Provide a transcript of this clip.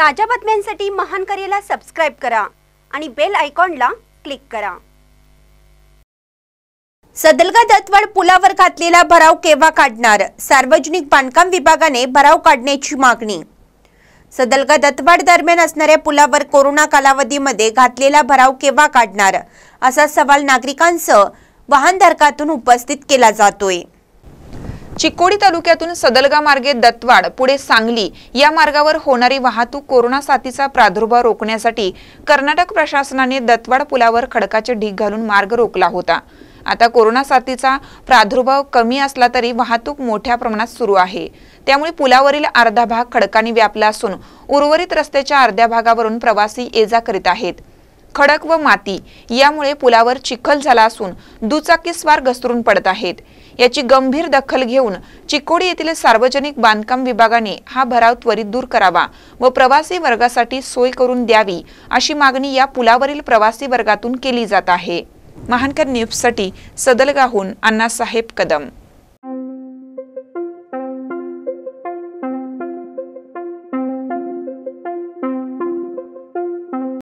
ताज्या बातम्यांसाठी महान करेला सबस्क्राईब करा आणि बेल आयकॉनला क्लिक करा सदलगा दत्तवाड पुलावर घातलेला भराव केव्हा काढणार सार्वजनिक बांधकाम विभागाने भराव काढण्याची मागणी सदलगा दत्तवाड दरम्यान असणाऱ्या पुलावर कोरोना कालावधीमध्ये घातलेला भराव केव्हा काढणार असा सवाल नागरिकांसह वाहनधारकातून उपस्थित केला जातोय चिकोडी तालुक्यातून सदलगा मार्गे दत्तवाड पुढे सांगली या मार्गावर होणारी वाहतूक कोरोना साथीचा प्रादुर्भाव रोखण्यासाठी कर्नाटक प्रशासनाने दत्तवाड पुलावर खडकाचे ढीक घालून मार्ग रोखला होता आता कोरोना साथीचा प्रादुर्भाव कमी असला तरी वाहतूक मोठ्या प्रमाणात सुरू आहे त्यामुळे पुलावरील अर्धा भाग खडकाने व्यापला असून उर्वरित रस्त्याच्या अर्ध्या भागावरून प्रवासी ये करीत आहेत खडक व माती यामुळे पुलावर चिखल झाला असून दुचाकीस्वार घसरून पडत आहेत याची गंभीर दखल घेऊन चिकोडी येथील सार्वजनिक बांधकाम विभागाने हा भराव त्वरित दूर करावा व प्रवासी वर्गासाठी सोय करून द्यावी अशी मागणी या पुलावरील प्रवासी वर्गातून केली जात आहे महानकर न्यूजसाठी सदलगाहून अण्णासाहेब कदम